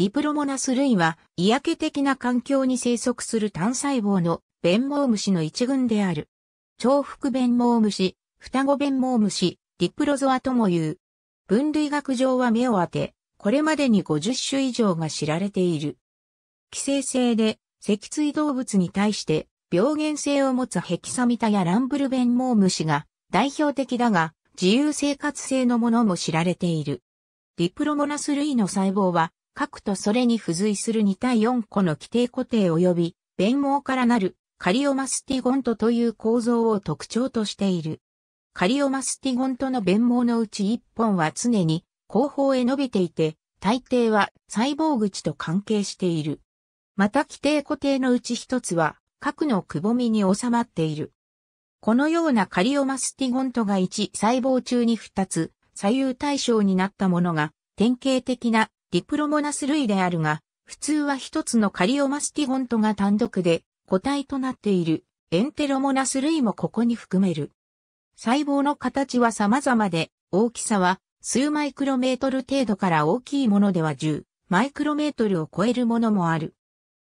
ディプロモナス類は、嫌気的な環境に生息する単細胞の弁毛虫の一群である。重複弁毛虫、双子弁毛虫、ディプロゾアとも言う。分類学上は目を当て、これまでに50種以上が知られている。寄生性で、脊椎動物に対して、病原性を持つヘキサミタやランブル弁毛虫が代表的だが、自由生活性のものも知られている。ディプロモナス類の細胞は核とそれに付随する2対4個の規定固定及び、弁網からなるカリオマスティゴントという構造を特徴としている。カリオマスティゴントの弁網のうち1本は常に後方へ伸びていて、大抵は細胞口と関係している。また規定固定のうち1つは核のくぼみに収まっている。このようなカリオマスティゴントが1細胞中に2つ左右対称になったものが典型的なディプロモナス類であるが、普通は一つのカリオマスティゴントが単独で個体となっているエンテロモナス類もここに含める。細胞の形は様々で、大きさは数マイクロメートル程度から大きいものでは10マイクロメートルを超えるものもある。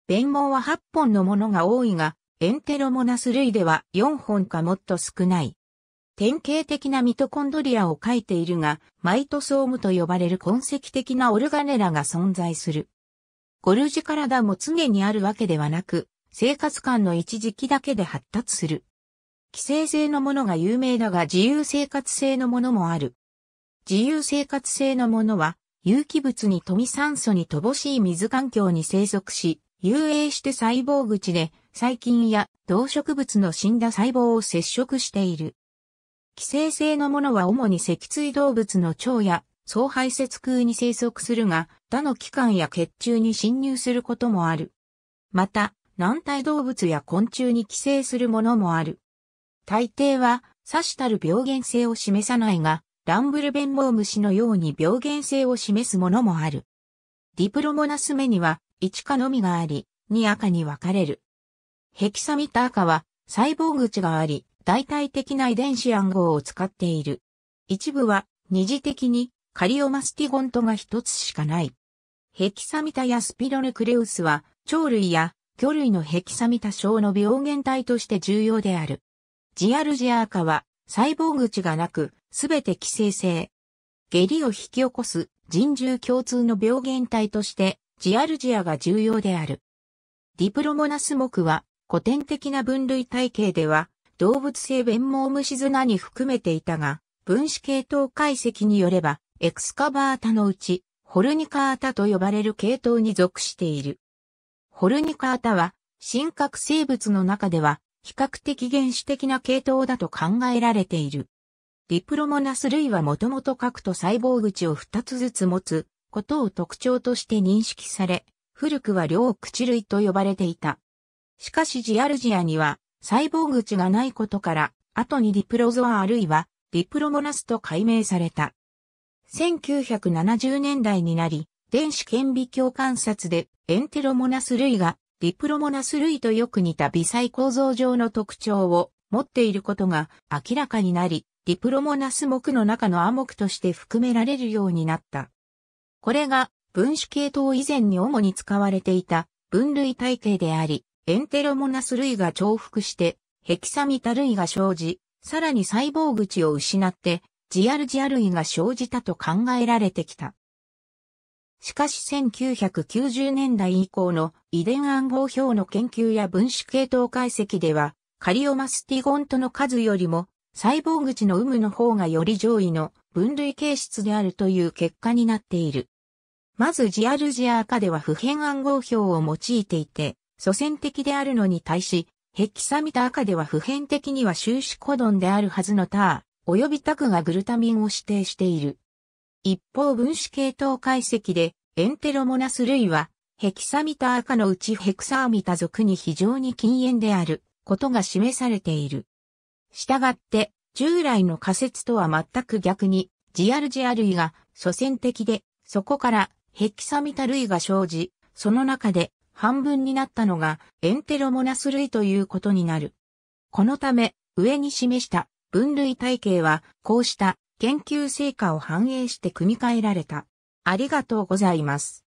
弁毛は8本のものが多いが、エンテロモナス類では4本かもっと少ない。典型的なミトコンドリアを書いているが、マイトソームと呼ばれる痕跡的なオルガネラが存在する。ゴルジ体も常にあるわけではなく、生活感の一時期だけで発達する。寄生性のものが有名だが自由生活性のものもある。自由生活性のものは、有機物に富酸素に乏しい水環境に生息し、遊泳して細胞口で細菌や動植物の死んだ細胞を接触している。寄生性のものは主に脊椎動物の腸や総排泄空に生息するが、他の器官や血中に侵入することもある。また、軟体動物や昆虫に寄生するものもある。大抵は、さしたる病原性を示さないが、ランブルベンモウムシのように病原性を示すものもある。ディプロモナス目には、1化のみがあり、2赤に分かれる。ヘキサミタ赤は、細胞口があり、代替的な遺伝子暗号を使っている。一部は二次的にカリオマスティゴントが一つしかない。ヘキサミタやスピロヌクレウスは鳥類や魚類のヘキサミタ症の病原体として重要である。ジアルジアーカは細胞口がなく、すべて寄生性。下痢を引き起こす人獣共通の病原体としてジアルジアが重要である。ディプロモナス目は古典的な分類体系では動物性弁毛虫砂に含めていたが、分子系統解析によれば、エクスカバータのうち、ホルニカータと呼ばれる系統に属している。ホルニカータは、真核生物の中では、比較的原始的な系統だと考えられている。ディプロモナス類はもともと核と細胞口を2つずつ持つことを特徴として認識され、古くは両口類と呼ばれていた。しかしジアルジアには細胞口がないことから、後にディプロゾアあるいはディプロモナスと解明された。1970年代になり、電子顕微鏡観察でエンテロモナス類がディプロモナス類とよく似た微細構造上の特徴を持っていることが明らかになり、ディプロモナス目の中の亜目として含められるようになった。これが分子系統以前に主に使われていた分類体系であり、エンテロモナス類が重複して、ヘキサミタ類が生じ、さらに細胞口を失って、ジアルジア類が生じたと考えられてきた。しかし1990年代以降の遺伝暗号表の研究や分子系統解析では、カリオマスティゴントの数よりも、細胞口の有無の方がより上位の分類形質であるという結果になっている。まずジアルジア赤では普遍暗号表を用いていて、祖先的であるのに対し、ヘキサミタ赤では普遍的には終止コドンであるはずのター、及びタクがグルタミンを指定している。一方分子系統解析で、エンテロモナス類は、ヘキサミタ赤のうちヘクサーミタ属に非常に禁煙であることが示されている。したがって、従来の仮説とは全く逆に、ジアルジア類が祖先的で、そこからヘキサミタ類が生じ、その中で半分になったのがエンテロモナス類ということになる。このため、上に示した分類体系は、こうした研究成果を反映して組み替えられた。ありがとうございます。